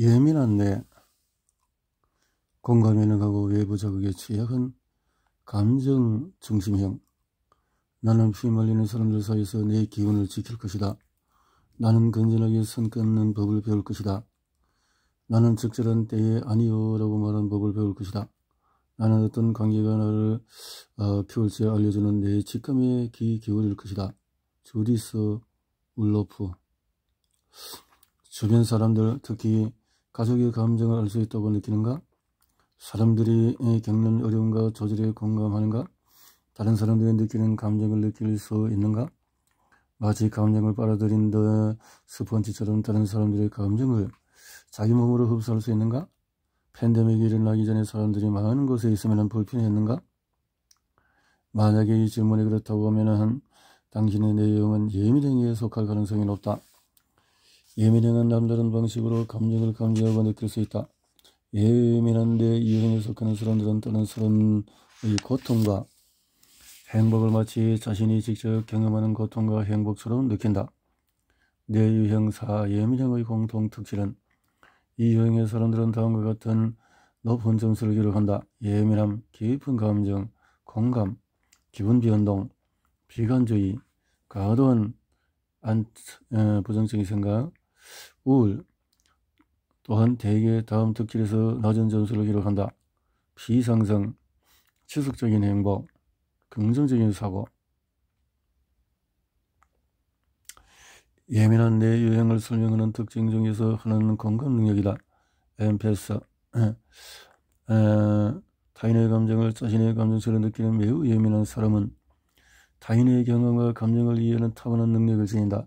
예민한내 공감 예능하고 외부 자극에 취약한 감정 중심형 나는 피 말리는 사람들 사이에서 내 기운을 지킬 것이다. 나는 건전하게 선 끊는 법을 배울 것이다. 나는 적절한 때에 아니요라고 말하는 법을 배울 것이다. 나는 어떤 관계가 나를 어, 키울지 알려주는 내직감의귀 기울일 것이다. 주디스 울로프 주변 사람들 특히 가족의 감정을 알 수 있다고 느끼는가? 사람들이 겪는 어려움과 조절에 공감하는가? 다른 사람들이 느끼는 감정을 느낄 수 있는가? 마치 감정을 빨아들인 듯 스펀지처럼 다른 사람들의 감정을 자기 몸으로 흡수할 수 있는가? 팬데믹이 일어나기 전에 사람들이 많은 곳에 있으면 불편했는가? 만약에 이 질문이 그렇다고 하면 은 당신의 내용은 예민행위에 속할 가능성이 높다. 예민한 남들은 방식으로 감정을 감지하고 느낄 수 있다. 예민한데 이혼에 속하는 사람들은 다른 사람의 고통과 행복을 마치 자신이 직접 경험하는 고통과 행복처럼 느낀다. 내유형사 예민형의 공통 특질은 이 유형의 사람들은 다음과 같은 높은 점수를 기록한다. 예민함, 깊은 감정, 공감, 기분 변동, 비관주의, 과도한 안, 에, 어, 부정적인 생각, 울 또한 대개 다음 특질에서 낮은 점수를 기록한다. 비상승, 지속적인 행복, 긍정적인 사고, 예민한 내 유형을 설명하는 특징 중에서 하나는 공감 능력이다. 엠페스 타인의 감정을 자신의 감정처럼 느끼는 매우 예민한 사람은 타인의 경험과 감정을 이해하는 타고난 능력을 지닌다.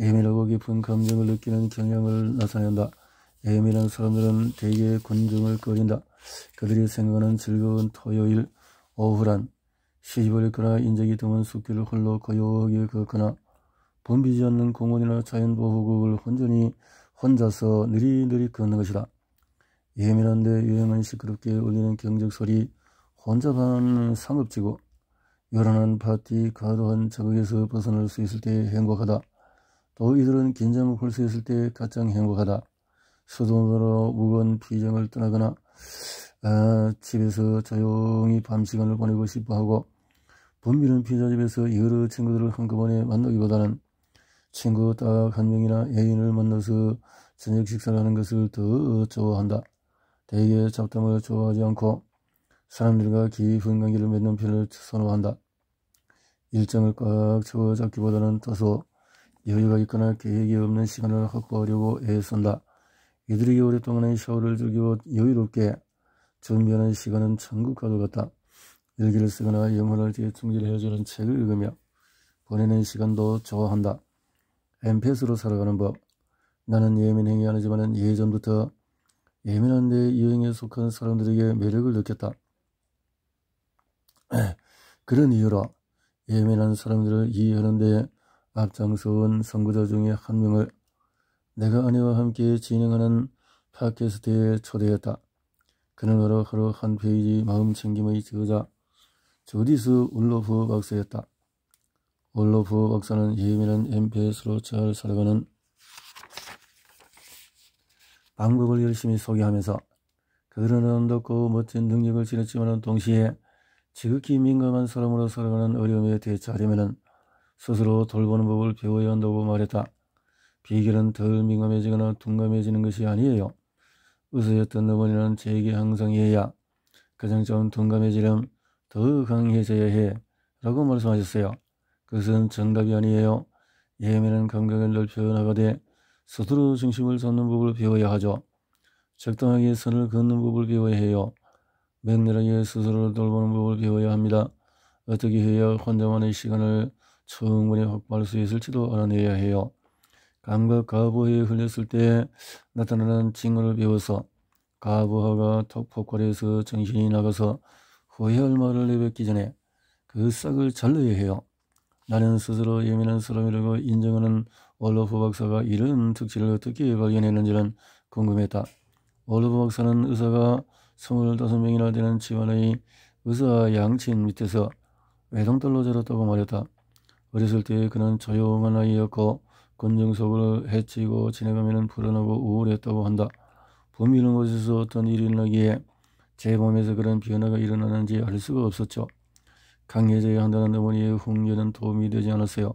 예민하고 깊은 감정을 느끼는 경향을 나타낸다. 예민한 사람들은 대개 군중을 끌린다 그들이 생각하는 즐거운 토요일 오후란 시집을 잃거나 인적이 드문 숲길을 홀로 고요하게 걷거나 붐비지 않는 공원이나 자연보호구을 혼전히 혼자서 느리느리 걷는 것이다. 예민한데 유행한 시끄럽게 울리는 경적 소리, 혼잡한 상업지고, 요란한 파티, 과도한 자극에서 벗어날 수 있을 때 행복하다. 또 이들은 긴장을 홀수했을 때 가장 행복하다. 수동으로 무거운 비정을 떠나거나 아, 집에서 조용히 밤 시간을 보내고 싶어하고 분비는 피자 집에서 여러 친구들을 한꺼번에 만나기보다는 친구 딱 한 명이나 애인을 만나서 저녁 식사를 하는 것을 더 좋아한다. 대개 잡담을 좋아하지 않고 사람들과 깊은 관계를 맺는 편을 선호한다. 일정을 꽉 채워 잡기보다는 다소 여유가 있거나 계획이 없는 시간을 확보하려고 애쓴다. 이들에게 오랫동안의 샤워를 즐기고 여유롭게 준비하는 시간은 천국과도 같다. 일기를 쓰거나 영혼을 뒤충질해주는 책을 읽으며 보내는 시간도 좋아한다. 엠펫스로 살아가는 법. 나는 예민행위 니지만 예전부터 예민한 내 여행에 속한 사람들에게 매력을 느꼈다. 그런 이유로 예민한 사람들을 이해하는데 앞장서온 선구자 중에 한 명을 내가 아내와 함께 진행하는 팟캐스트에 초대했다. 그는 바로 하루 한 페이지 마음 챙김의 저자 조디스 울로프 박사였다. 울로프 박사는 예민한 MPS로 잘 살아가는 방법을 열심히 소개하면서 그들은 아름고 멋진 능력을 지녔지만 동시에 지극히 민감한 사람으로 살아가는 어려움에 대처하려면 스스로 돌보는 법을 배워야 한다고 말했다. 비결은 덜 민감해지거나 둔감해지는 것이 아니에요. 의사였던 어머니는 제게 항상 해야 가장 좀 둔감해지렴 더 강해져야 해 라고 말씀하셨어요. 그것은 정답이 아니에요. 예매는 감각을 넓혀 나가되 스스로 중심을 잡는 법을 배워야 하죠. 적당하게 선을 긋는 법을 배워야 해요. 맥렬하게 스스로를 돌보는 법을 배워야 합니다. 어떻게 해야 혼자만의 시간을 충분히 확보할 수 있을지도 알아내야 해요. 감과 가부에 흘렸을 때 나타나는 징후를 배워서 가부하가 턱폭발해서 정신이 나가서 후회할 말을 내뱉기 전에 그 싹을 잘라야 해요. 나는 스스로 예민한 사람이라고 인정하는 월로프 박사가 이런 특질을 어떻게 발견했는지는 궁금했다. 월로프 박사는 의사가 25명이나 되는 집안의 의사 양친 밑에서 외동딸로 자랐다고 말했다. 어렸을 때 그는 조용한 아이였고 건정석을 해치고 지나가면 불안하고 우울했다고 한다. 봄이는 곳에서 어떤 일이 일어나기에 제 몸에서 그런 변화가 일어나는지 알 수가 없었죠. 강해져야 한다는 어머니의 훈계는 도움이 되지 않았어요.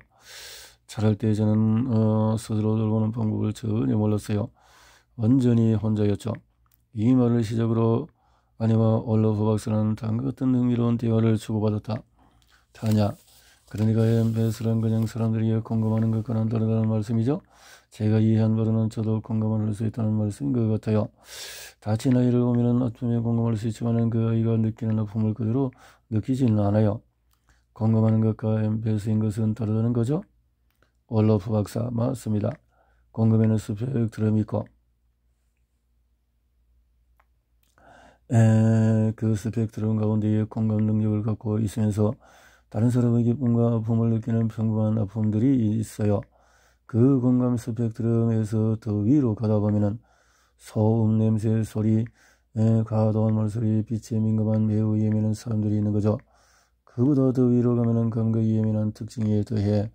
자랄 때 저는 어, 스스로 돌보는 방법을 전혀 몰랐어요. 완전히 혼자였죠. 이 말을 시작으로 아내와 올로프 박사는 다음 같은 흥미로운 대화를 주고받았다. 타냐, 그러니까 엠배스란 그냥 사람들이 공감하는 것과는 다르다는 말씀이죠. 제가 이해한 바로는 저도 공감할 수 있다는 말씀인 것 같아요. 다친 아이를 보면 아픔에 공감할 수 있지만 그 아이가 느끼는 아픔을 그대로 느끼지는 않아요. 공감하는 것과 엠배스인 것은 다르다는 거죠. 월러프 박사 맞습니다. 공감에는 스펙 드럼 이 있고 에, 그 스펙트럼 가운데에 공감 능력을 갖고 있으면서 다른 사람의 기쁨과 아픔을 느끼는 평범한 아픔들이 있어요. 그 공감 스펙트럼에서 더 위로 가다 보면은 소음 냄새 소리, 예, 과도한 물소리 빛에 민감한 매우 예민한 사람들이 있는 거죠. 그보다 더 위로 가면은 감각이 예민한 특징에 더해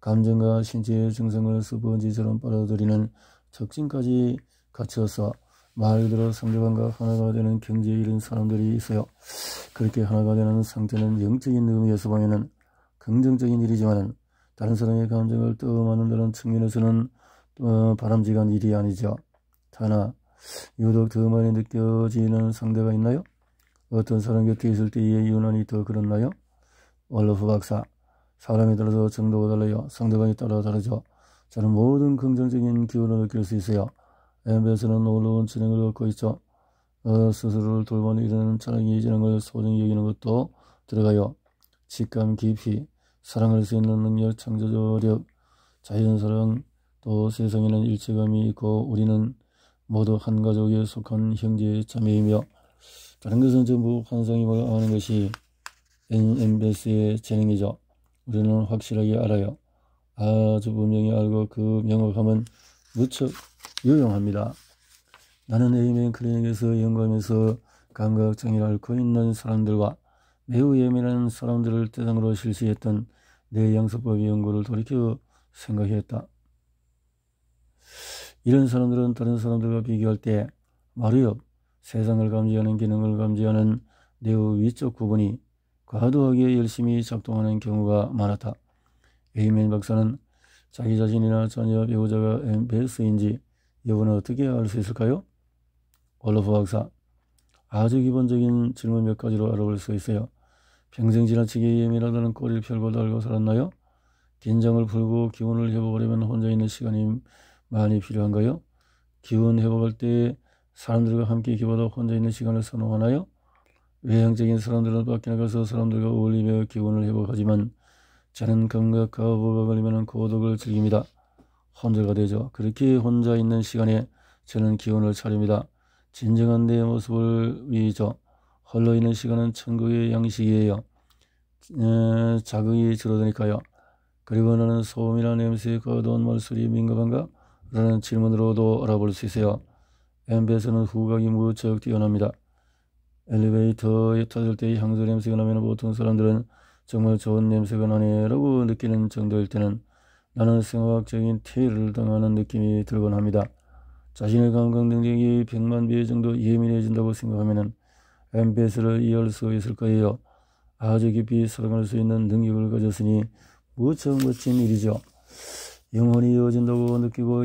감정과 신체의 증상을 스펀지처럼 빨아들이는 특징까지 갖춰서 말 그대로 상대방과 하나가 되는 경지에 이른 사람들이 있어요. 그렇게 하나가 되는 상태는 영적인 의미에서 보면은 긍정적인 일이지만 다른 사람의 감정을 떠만는다는 측면에서는 어, 바람직한 일이 아니죠. 하나, 유독 더 많이 느껴지는 상대가 있나요? 어떤 사람 곁에 있을 때에 유난히 더 그렇나요? 월러프 박사, 사람에 따라서 정도가 달라요. 상대방에 따라 다르죠. 저는 모든 긍정적인 기운을 느낄 수 있어요. 엠베스는 놀라운 진행을 얻고 있죠. 어, 스스로를 돌보는 이런차사이지는 것을 소중히 여기는 것도 들어가요. 직감 깊이, 사랑할 수 있는 능력, 창조력, 자연사랑, 또 세상에는 일체감이 있고 우리는 모두 한 가족에 속한 형제 자매이며 다른 것은 전부 환상임을 아는 것이 엠베스의 재능이죠. 우리는 확실하게 알아요. 아주 분명히 알고 그 명확함은 무척 유용합니다. 나는 에이맨 클리닉에서 영감에서 감각장애를 앓고 있는 사람들과 매우 예민한 사람들을 대상으로 실시했던 내양수법 연구를 돌이켜 생각했다. 이런 사람들은 다른 사람들과 비교할 때 말이요 세상을 감지하는 기능을 감지하는 뇌의 위쪽 부분이 과도하게 열심히 작동하는 경우가 많았다. 에이맨 박사는 자기 자신이나 자녀 배우자가 MBS인지 여부는 어떻게 알 수 있을까요? 월러프 박사, 아주 기본적인 질문 몇 가지로 알아볼 수 있어요. 평생 지나치게 예민하다는 꼬리를 펴고 달고 살았나요? 긴장을 풀고 기운을 회복하려면 혼자 있는 시간이 많이 필요한가요? 기운 회복할 때 사람들과 함께 기보다 혼자 있는 시간을 선호하나요? 외향적인 사람들은 밖에 나가서 사람들과 어울리며 기운을 회복하지만 저는 감각과 보박을 이면 고독을 즐깁니다. 혼자가 되죠. 그렇게 혼자 있는 시간에 저는 기운을 차립니다. 진정한 내 모습을 위해죠. 흘러있는 시간은 천국의 양식이에요. 에, 어, 자극이 줄어드니까요. 그리고 나는 소음이나 냄새에 거두운 말소리에 민감한가? 라는 질문으로도 알아볼 수 있어요. 엠베에서는 후각이 무척 뛰어납니다. 엘리베이터에 터질 때의 향수 냄새가 나면 보통 사람들은 정말 좋은 냄새가 나네라고 느끼는 정도일 때는 나는 생화학적인 퇴를 당하는 느낌이 들곤 합니다. 자신의 감각 능력이 100만 배 정도 예민해진다고 생각하면 MBS를 이해할 수 있을 거예요. 아주 깊이 사랑할 수 있는 능력을 가졌으니 무척 멋진 일이죠. 영혼이 이어진다고 느끼고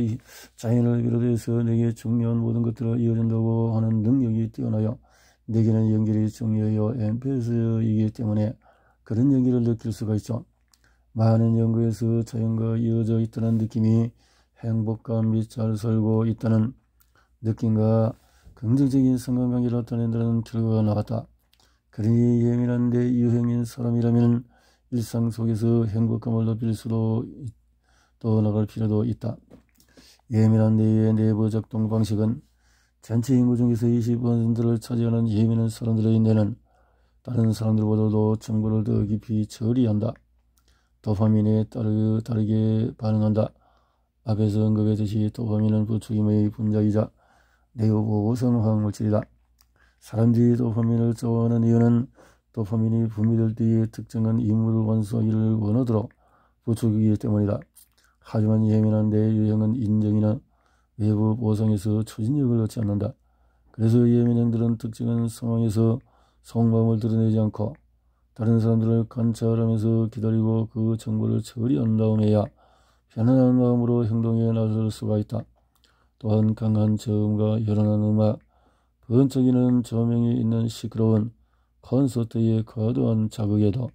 자연을 비롯해서 내게 중요한 모든 것들을 이어진다고 하는 능력이 뛰어나요. 내게는 연결이 중요해요. MBS이기 때문에 그런 연결을 느낄 수가 있죠. 많은 연구에서 자연과 이어져 있다는 느낌이 행복감이잘 설고 있다는 느낌과 긍정적인 성관관계를 나타낸다는 결과가 나왔다. 그러니 예민한데 유행인 사람이라면 일상 속에서 행복감을 높일 수도 또 나갈 필요도 있다. 예민한 데의 내부 작동 방식은 전체 인구 중에서 20%를 차지하는 예민한 사람들의 뇌는 다른 사람들보다도 정보를 더 깊이 처리한다. 도파민에 따르, 게 반응한다. 앞에서 언급했듯이 도파민은 부추김의 분자이자 내후 보고 성화학물질이다. 사람들이 도파민을 좋아하는 이유는 도파민이 분비될 때의 특정한 인물 원소 이를 원어들어 부추기기 때문이다. 하지만 예민한 내 유형은 인정이나 외부 보상에서 추진력을 얻지 않는다. 그래서 예민형들은 특정한 상황에서 속마음을 드러내지 않고 다른 사람들을 관찰하면서 기다리고 그 정보를 처리 한 다음에야 편안한 마음으로 행동에 나설 수가 있다. 또한 강한 저음과 열연한 음악, 번쩍이는 조명이 있는 시끄러운 콘서트의 과도한 자극에도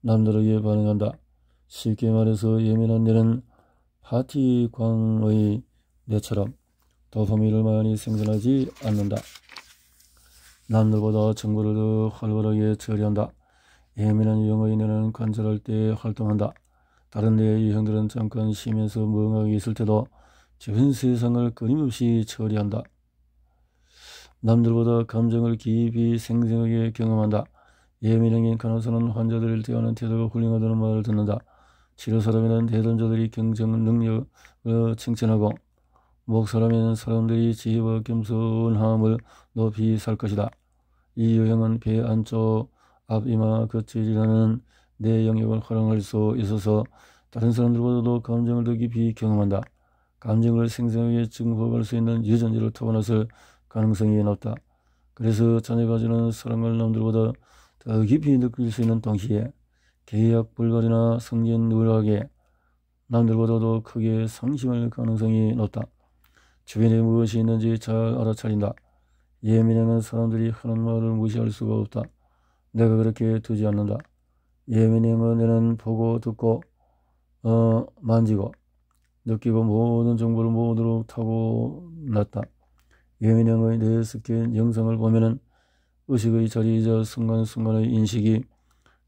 남들에게 반응한다. 쉽게 말해서 예민한 데는 파티광의 뇌처럼 도파민을 많이 생산하지 않는다. 남들보다 정보를 더 활발하게 처리한다. 예민한 영어인 뇌는 관절할 때 활동한다. 다른 뇌의 유형들은 잠깐 쉬면서 무 멍하게 있을 때도 주변 세상을 끊임없이 처리한다. 남들보다 감정을 깊이 생생하게 경험한다. 예민형인 간호사는 환자들을 대하는 태도가 훌륭하다는 말을 듣는다. 치료사람에는 대전자들이 경쟁 능력을 칭찬하고 목사람에는 사람들이 지혜와 겸손함을 높이 살 것이다. 이 유형은 배 안쪽 앞 이마 겉질이라는 내 영역을 활용할 수 있어서 다른 사람들보다도 감정을 더 깊이 경험한다. 감정을 생생하게 증폭할 수 있는 유전자를 타고났을 가능성이 높다. 그래서 자녀가 주는 사랑을 남들보다 더 깊이 느낄 수 있는 동시에 계약 불가리나 성견 누락에 남들보다도 크게 상심할 가능성이 높다. 주변에 무엇이 있는지 잘 알아차린다. 예민한 사람들이 하는 말을 무시할 수가 없다. 내가 그렇게 두지 않는다. 예민임은 내는 보고 듣고 어, 만지고 느끼고 모든 정보를 모두로 타고 났다. 예민형의 내스킨 영상을 보면은 의식의 자리이자 순간순간의 인식이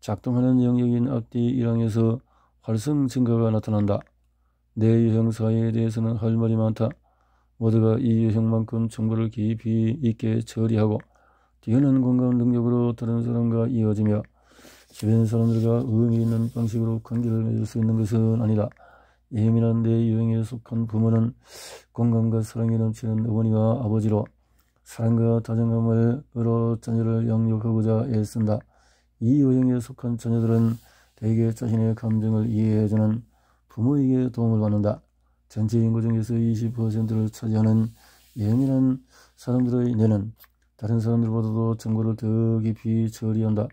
작동하는 영역인 앞뒤 일항에서 활성 증가가 나타난다. 내 유형 사에 대해서는 할 말이 많다. 모두가 이 유형만큼 정보를 깊이 있게 처리하고 뛰어난 건강 능력으로 다른 사람과 이어지며 주변 사람들과 의미 있는 방식으로 관계를 맺을 수 있는 것은 아니다. 예민한 내 유형에 속한 부모는 건강과 사랑이 넘치는 어머니와 아버지로 사랑과 다정함을 으로 자녀를 양육하고자 애쓴다. 이 유형에 속한 자녀들은 대개 자신의 감정을 이해해주는 부모에게 도움을 받는다. 전체 인구 중에서 20%를 차지하는 예민한 사람들의 뇌는 다른 사람들보다도 정보를 더 깊이 처리한다.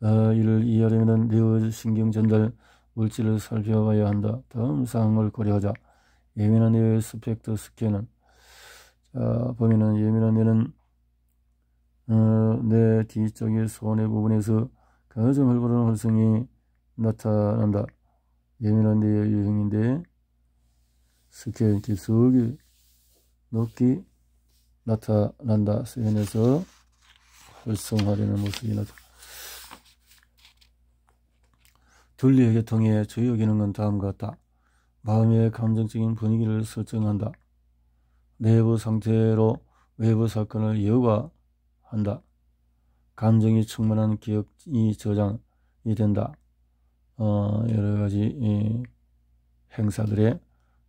아, 이를 이해하려면 뇌신경 전달 물질을 살펴봐야 한다. 다음 사항을 고려하자. 예민한 뇌의 스펙트 스캔은 자, 범인은 예민한 뇌는 어, 뇌 뒤쪽의 손의 부분에서 가장 활발한 활성이 나타난다. 예민한 뇌의 유형인데 스캔 깊숙이 높기 나타난다. 수연에서 활성화되는 모습이 나타 둘리에게 통해 주의기는건 다음과 같다. 마음의 감정적인 분위기를 설정한다. 내부 상태로 외부 사건을 여과한다. 감정이 충만한 기억이 저장이 된다. 어, 여러 가지 행사들의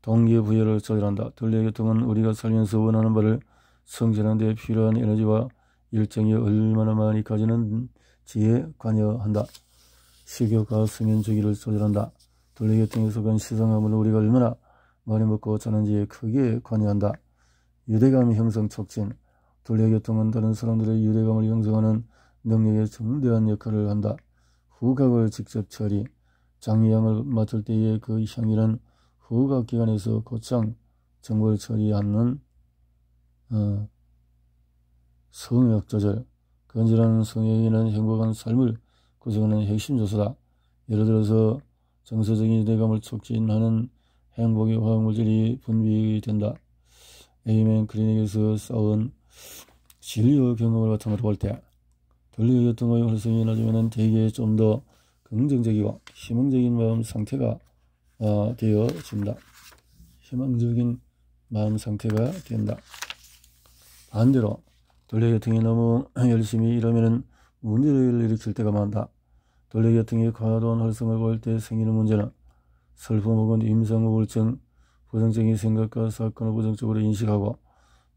동기부여를 조절한다. 둘리의 교통은 우리가 살면서 원하는 바를 성장하데 필요한 에너지와 일정이 얼마나 많이 가지는 지에 관여한다. 식욕과 수면주기를 조절한다. 둘레기 등에속간시성함을 우리가 얼마나 많이 먹고 자는지에 크게 관여한다. 유대감 형성 촉진 둘레교통은 다른 사람들의 유대감을 형성하는 능력에 중대한 역할을 한다. 후각을 직접 처리 장미향을 맡을 때의 그 향이란 후각 기관에서 곧장 정보를 처리하는 어, 성역 조절, 건전한 성역이라는 행복한 삶을 구성하는 핵심 조소다 예를 들어서 정서적인 대감을 촉진하는 행복의 화학물질이 분비된다. 에이맨 클리닉에서 쌓은 진료 경험을 바탕으로 볼 때, 돌리기 활동의 활성이 낮으면 대개 좀 더 긍정적이고 희망적인 마음 상태가 어, 되어진다. 희망적인 마음 상태가 된다. 반대로 돌려 계통이 너무 열심히 일하면은 문제를 일으킬 때가 많다. 돌려 계통이 과도한 활성을 보일 때 생기는 문제는 설품 혹은 임상 우울증, 부정적인 생각과 사건을 부정적으로 인식하고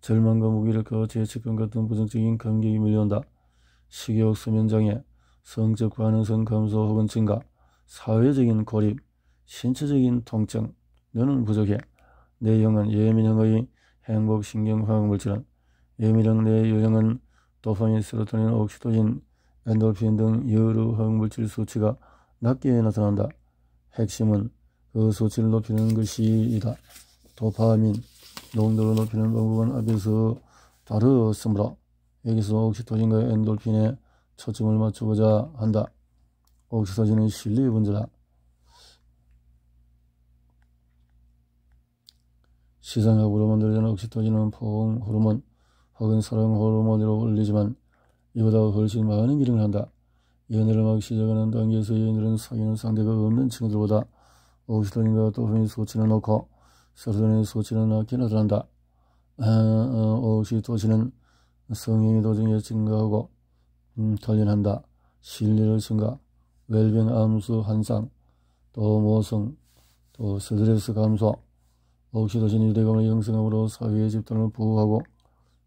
절망과 무기력과 죄책감 같은 부정적인 감격이 밀려온다. 식욕, 수면장애, 성적 가능성 감소 혹은 증가, 사회적인 고립, 신체적인 통증, 뇌는 부족해, 내 영은 예민형의 행복신경화학물질은 예미령 내 요령은 도파민, 세로토닌, 옥시토인, 엔돌핀 등 여러 화학물질 수치가 낮게 나타난다. 핵심은 그 수치를 높이는 것이다. 도파민 농도를 높이는 방법은 앞에서 다르으므로 여기서 옥시토신과 엔돌핀에 초점을 맞추고자 한다. 옥시토신은 실리 문제다. 시상약으로 만들어진 옥시토신은 포옹 호르몬, 혹은 사랑 호르몬으로 올리지만 이보다 훨씬 많은 기능을 한다. 연애를 막 시작하는 단계에서 연인들은 사귀는 상대가 없는 친구들보다 옥시토닌과 도파민 수치는 높고 세로토닌 수치는 낮게 나타난다. 아, 어, 옥시도신은 성행위 도중에 증가하고 음, 단진한다신리를 증가, 웰빙 암수 환상또 모성, 또 스트레스 감소, 옥시토신 유대감을 형성함으로 사회의 집단을 보호하고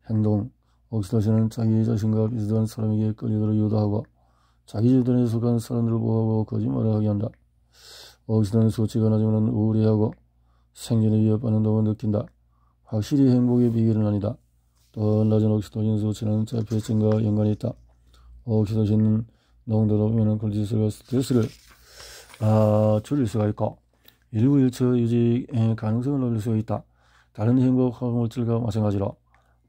행동, 억지로시는 자기 자신과 비슷한 사람에게 끌리도록 유도하고 자기 집단에 속한 사람들을 보호하고 거짓말을 하게 한다. 억지는 수치가 낮으면 우울해하고 생존에 위협받는다고 느낀다. 확실히 행복의 비결은 아니다. 또 낮은 옥시토신 수치는 자폐증과 연관이 있다. 옥시토신 농도로 보면 글지스가 스트레스를 아, 줄일 수가 있고 일부일처 유지 가능성을 높일 수 있다. 다른 행복 화 물질과 마찬가지로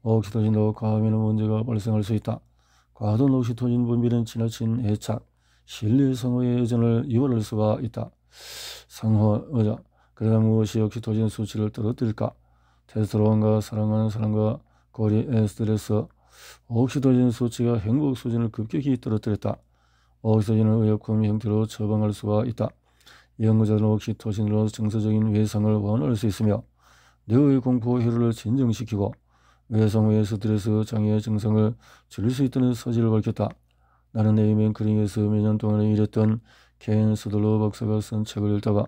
옥시토신도과음에는 문제가 발생할 수 있다. 과도한 오토진 분비는 지나친 해착, 실내 성호의 의전을이월할 수가 있다. 상호 의자 그러다 무엇이 오시토진 수치를 떨어뜨릴까? 테스트로원과 사랑하는 사람과 거리의 스트레스, 옥시토신 수치가 행복 수준을 급격히 떨어뜨렸다. 옥시토신을 의약품 형태로 처방할 수가 있다. 연구자들은 오키토신으로 정서적인 외상을 원할 수 있으며 뇌의 공포 회로를 진정시키고 외상후에 스트레스 장애 의 증상을 줄일 수 있다는 사실을 밝혔다. 나는 에이맨 크링에서 몇 년 동안에 일했던 켄 스돌러 박사가 쓴 책을 읽다가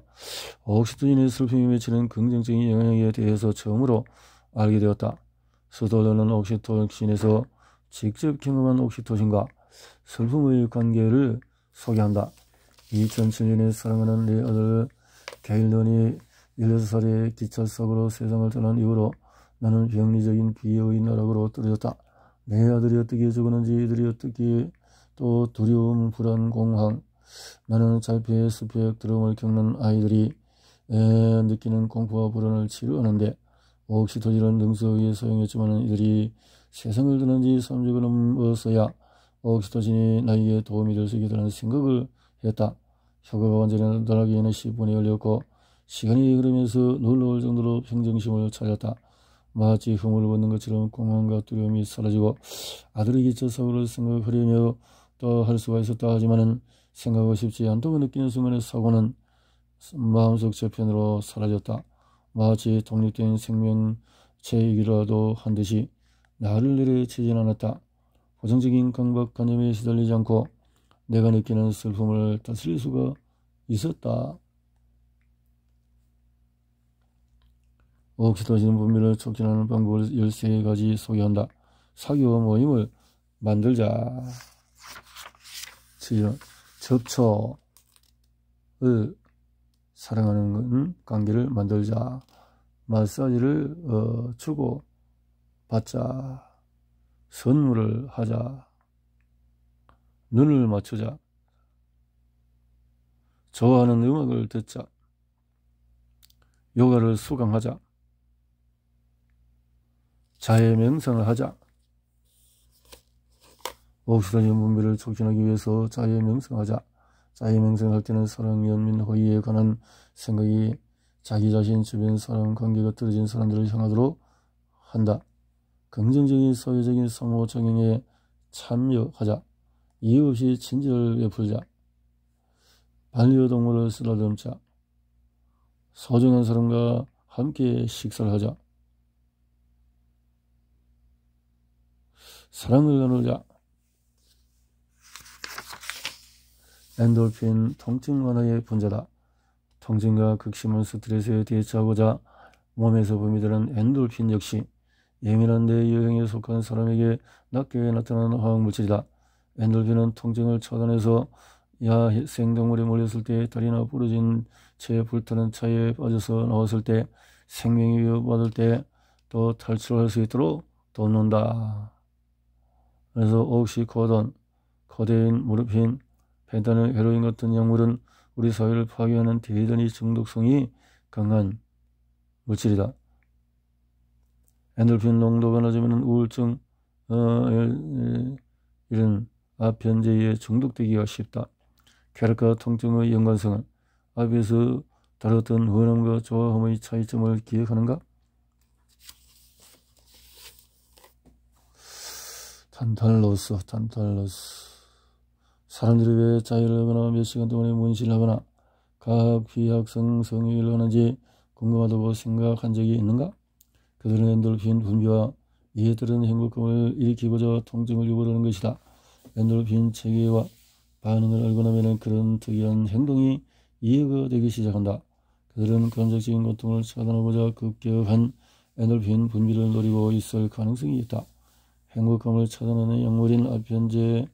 옥시토진의 슬픔이 미치는 긍정적인 영향에 대해서 처음으로 알게 되었다. 스돌러는 옥시토신에서 직접 경험한 옥시토신과 슬픔의 관계를 소개한다. 2007년에 사랑하는 내 아들 게일런이 16살의 기차 사고로 세상을 떠난 이후로 나는 병리적인 비의 어 나락으로 떨어졌다. 내 아들이 어떻게 죽었는지 이들이 어떻게 또 두려움, 불안, 공황, 나는 잘피해 스펙 드럼을 겪는 아이들이 에, 느끼는 공포와 불안을 치료하는데 몹시 토지런 능수에 소용했지만 이들이 세상을 드는지 3주을 넘어서야 옥시토지니 나에게 도움이 될 수 있겠다는 생각을 했다. 혀가 완전히 떠나기에는 10분이 걸렸고 시간이 흐르면서 놀라울 정도로 평정심을 찾았다. 마치 흠을 벗는 것처럼 공황과 두려움이 사라지고 아들이 기쳐서 그를 생각하려며 또 할 수가 있었다 하지만은 생각하고 싶지 않다고 느끼는 순간에 사고는 마음속 저편으로 사라졌다. 마치 독립된 생명체이기라도 한 듯이 나를 내려치진 않았다. 고정적인 강박관념에 시달리지 않고 내가 느끼는 슬픔을 다스릴 수가 있었다. 억시도지는 분비를 촉진하는 방법을 13가지 소개한다. 사교 모임을 만들자. 7. 접촉을 사랑하는 관계를 만들자. 마사지를 어, 주고 받자. 선물을 하자. 눈을 맞추자. 좋아하는 음악을 듣자. 요가를 수강하자. 자해명상을 하자. 옥시단 연분비를 촉진하기 위해서 자해명상하자. 자해명상할 때는 사랑, 연민, 허위에 관한 생각이 자기 자신 주변 사람 관계가 떨어진 사람들을 향하도록 한다. 긍정적인 사회적인 소모 적용에 참여하자. 이유 없이 친절을 베풀자. 반려동물을 쓰다듬자. 소중한 사람과 함께 식사를 하자. 사랑을 나누자. 엔돌핀 통증 완화의 분자다. 통증과 극심한 스트레스에 대처하고자 몸에서 분비되는 엔돌핀 역시 예민한 뇌 여행에 속한 사람에게 낮게 나타나는 화학물질이다. 엔돌핀은 통증을 차단해서 야생동물에 몰렸을 때 다리나 부러진 채 불타는 차에 빠져서 나왔을 때 생명이 위협받을 때또 탈출할 수 있도록 돕는다. 그래서 혹시 거던 거대인 무릎인 배단의 괴로인 같은 약물은 우리 사회를 파괴하는 대단히 중독성이 강한 물질이다. 엔돌핀 농도가 낮으면 우울증, 어, 이런 아편제에 중독되기가 쉽다. 쾌락과 통증의 연관성은 앞에서 다뤘던 원함과 조화함의 차이점을 기억하는가? 탄탈로스, 탄탈로스. 사람들이 왜 자유를 하거나 몇 시간 동안에 문신을 하거나 각비학성성형를 하는지 궁금하다고 생각한 적이 있는가? 그들은 엔돌핀 분비와 이에 따른 행복감을 일으키고자 통증을 유발하는 것이다. 엔돌핀 체계와 반응을 알고 나면 그런 특이한 행동이 이해가 되기 시작한다. 그들은 감정적인 고통을 차단하고자 급격한 엔돌핀 분비를 노리고 있을 가능성이 있다. 행복감을 찾아내는 영물인 아편제,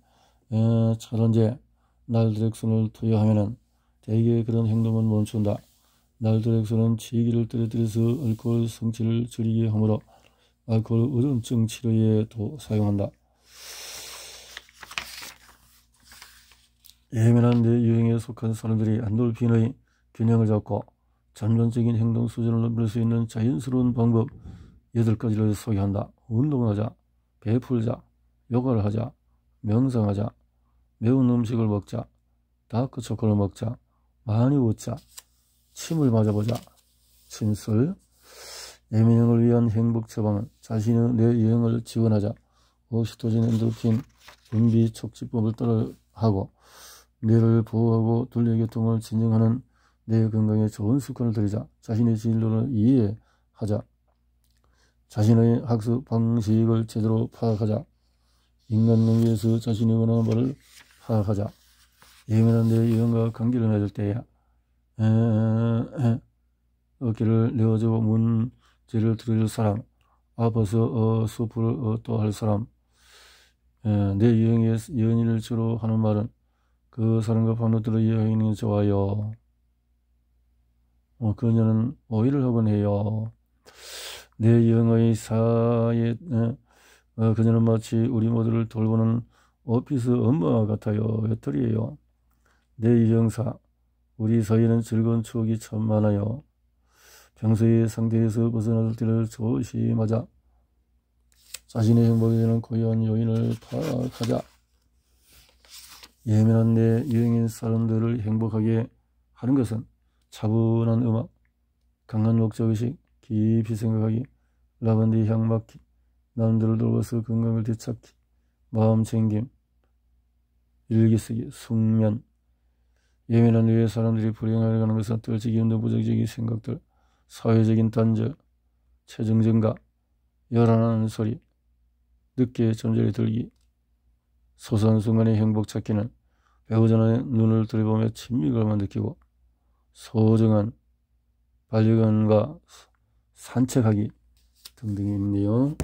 차단제, 어, 날드렉슨을 투여하면은 대개 그런 행동은 멈춘다. 날드렉슨은체기를 떨어뜨려서 알코올 성취를 줄이게 하므로 알코올 우울증 치료에도 사용한다. 예민한 뇌유행에 속한 사람들이 안돌핀의 균형을 잡고 전면적인 행동 수준을 높일 수 있는 자연스러운 방법 8가지를 소개한다. 운동하자. 베풀자, 욕을 하자, 명상하자, 매운 음식을 먹자, 다크 초콜릿 먹자, 많이 웃자, 침을 맞아보자, 진술, 내면형을 위한 행복 처방은 자신의 뇌 여행을 지원하자, 오시토진 엔도핀 분비 촉지법을 따라하고, 뇌를 보호하고 둘레교통을 진정하는 뇌 건강에 좋은 습관을 들이자, 자신의 진로를 이해하자, 자신의 학습 방식을 제대로 파악하자. 인간 관계에서 자신이 원하는 바를 파악하자. 예민한 내 이언과 관계를 맺을 때야. 에, 에, 어깨를 내어줘 문제를 들을 사람. 아파서 어, 수프 어, 또할 사람. 에, 내 여행의 연인을 주로 하는 말은 그 사람과 밤늦도록 여행이 좋아요. 어, 그녀는 오일을 하곤 해요. 내 영의 사에 어, 그녀는 마치 우리 모두를 돌보는 오피스 엄마 같아요. 외톨이에요. 내 영사 우리 사이에는 즐거운 추억이 참 많아요. 평소의 상대에서 벗어날 때를 조심하자. 자신의 행복이 되는 고요한 요인을 파악하자. 예민한 내 여행인 사람들을 행복하게 하는 것은 차분한 음악, 강한 목적의식, 깊이 생각하기, 라반디 향막기 남들을 돌봐서 건강을 되찾기 마음 챙김 일기쓰기 숙면 예민한 뇌의 사람들이 불행하게 가는 것은 떨치기 운든 부정적인 생각들 사회적인 단절 체중 증가 열안하는 소리 늦게 잠자리 들기 소소한 순간의 행복 찾기는 배우자의 눈을 들이보며 친밀감을 느끼고 소중한 반려견과 산책하기 등등이 있네요.